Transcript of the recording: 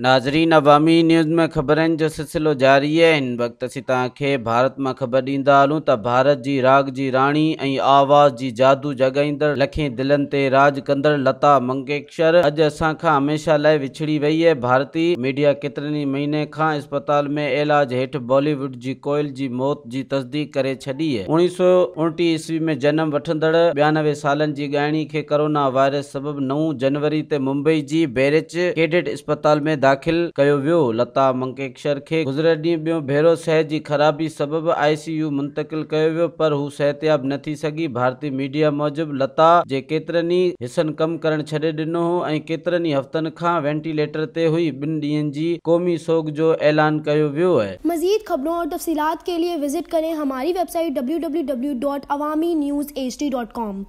नाज़रीन अवामी न्यूज़ में खबर जो सिलसिलो जारी है इन वक़्त अस तव्हांखे भारत में ख़बर दींदा हलूँ त भारत की राग की रानी ऐं आवाज़ की जादू जॻाईंदड़ लखे दिलन से राज कंदड़ लता मंगेशकर अज असा हमेशा लाइ विछड़ी वही है भारतीय मीडिया केतन ही महीने का अस्पताल में इलाज हेठ बॉलीवुड की कोयल की मौत की तस्दीक कर छी है उणिवीह सौ उणटीह ईस्वी में जन्म वड़ बयानवे साल की गायणी के कोरोना वायरस सबब नव जनवरी से मुंबई की बैरिच कैडेट अस्पताल में दाख़िल कयो लता मंगेशकर के गुज़िरियल ॾींहुं ॿियो भेरो सिह जी ख़राबी सबब आईसीयू मुंतकिल कयो पर हू सिहतयाब न थी भारतीय मीडिया मूजिब लता के केतिरनि ही हिस्सन कम कर छे दिनों हो ऐं ही ई का वेंटिलेटर से हुई बिन डीन की क़ौमी सोग जो ऐलान कयो वियो मज़ीद ख़बरों और तफसीत के लिए विज़िट करें हमारी website W W W dot Awami news HD dot डॉट कॉम